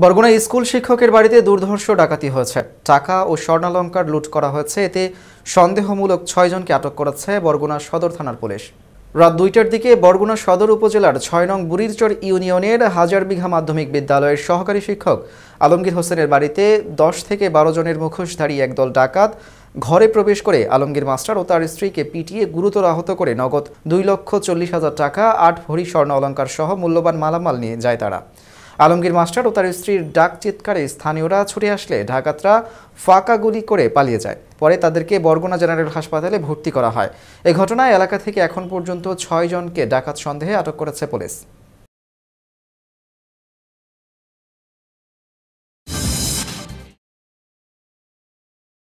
বরগুনায় school শিক্ষকের বাড়িতে দুর্ধর্ষ ডাকাতি হয়েছে টাকা ও স্বর্ণালঙ্কার লুট করা হয়েছে এতে সন্দেহমূলক ছয়জনকে আটক করেছে বরগুনা সদর থানার পুলিশ রাত দুইটার দিকে বরগুনা সদর উপজেলার ছয় নং বুড়িরচর ইউনিয়নের হাজার বিঘা মাধ্যমিক বিদ্যালয়ের সহকারী শিক্ষক আলমগীর হোসেনের বাড়িতে দশ থেকে বারো জনের মুখোশধারী একদল ডাকাত ঘরে প্রবেশ করে আলমগীর মাস্টার ও তার স্ত্রীকে পিটিয়ে গুরুতর আহত করে নগদ দুই লক্ষ চল্লিশ হাজার টাকা আট ভরি স্বর্ণ অলঙ্কার সহ মূল্যবান মালামাল নিয়ে যায় তারা আলমগীর মাস্টার ও তার স্ত্রীর ডাক চিৎকারে স্থানীয়রা ছুটে আসলে ঢাকাতরা ফাঁকা গুলি করে পালিয়ে যায় পরে তাদেরকে বরগুনা জেনারেল হাসপাতালে ভর্তি করা হয় এ ঘটনায় এলাকা থেকে এখন পর্যন্ত ছয় জনকে ডাকাত সন্দেহে আটক করেছে পুলিশ